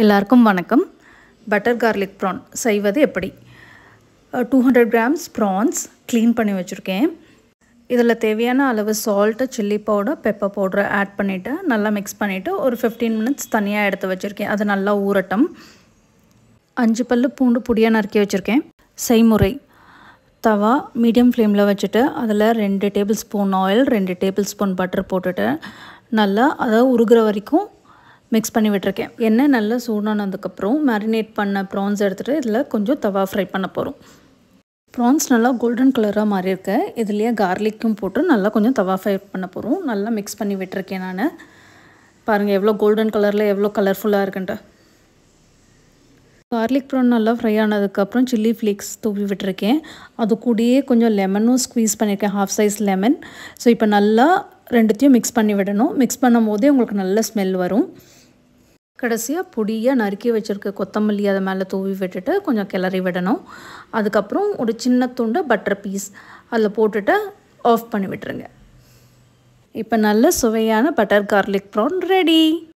எல்லாருக்கும் வணக்கம் butter garlic prawn செய்வது எப்படி two hundred grams prawns clean பண்ணி வச்சுருக்கேன் இதில் தேவையான அளவு சால்ட்டு சில்லி பவுடர் பெப்பர் பவுடரை ஆட் பண்ணிவிட்டு நல்லா மிக்ஸ் பண்ணிவிட்டு ஒரு ஃபிஃப்டீன் மினிட்ஸ் தனியாக எடுத்து வச்சுருக்கேன் அது நல்லா ஊரட்டம் அஞ்சு பல்லு பூண்டு பொடியாக நறுக்கி வச்சுருக்கேன் செய்முறை தவா மீடியம் ஃப்ளேமில் வச்சுட்டு அதில் ரெண்டு டேபிள் ஸ்பூன் ஆயில் ரெண்டு டேபிள் ஸ்பூன் பட்டர் போட்டுட்டு நல்லா அதை உருகிற வரைக்கும் மிக்ஸ் பண்ணி விட்டுருக்கேன் எண்ணெய் நல்லா சூடானதுக்கப்புறம் மேரினேட் பண்ண ப்ரான்ஸ் எடுத்துகிட்டு இதில் கொஞ்சம் தவா ஃப்ரை பண்ண போகிறோம் ப்ரான்ஸ் நல்லா கோல்டன் கலராக மாறி இருக்கு இதுலேயே கார்லிக்கும் போட்டு நல்லா கொஞ்சம் தவா ஃப்ரை பண்ண போகிறோம் நல்லா மிக்ஸ் பண்ணி விட்டுருக்கேன் நான் பாருங்கள் எவ்வளோ கோல்டன் கலரில் எவ்வளோ கலர்ஃபுல்லாக இருக்குன்ட்டு கார்லிக் ப்ரான் நல்லா ஃப்ரை ஆனதுக்கப்புறம் சில்லி ஃப்ளேக்ஸ் தூவி விட்டுருக்கேன் அது கூடயே கொஞ்சம் லெமனும் ஸ்குவீஸ் பண்ணியிருக்கேன் ஹாஃப் சைஸ் லெமன் ஸோ இப்போ நல்லா ரெண்டுத்தையும் மிக்ஸ் பண்ணி விடணும் மிக்ஸ் பண்ணும் போதே உங்களுக்கு நல்ல ஸ்மெல் வரும் கடைசியாக பொடியாக நறுக்கி வச்சுருக்க கொத்தமல்லி அதை மேலே தூவி விட்டுட்டு கொஞ்சம் கிளறி விடணும் அதுக்கப்புறம் ஒரு சின்ன துண்டு பட்டர் பீஸ் அதில் போட்டுட்டு ஆஃப் பண்ணி விட்டுருங்க இப்போ நல்ல சுவையான பட்டர் கார்லிக் ப்ரான் ரெடி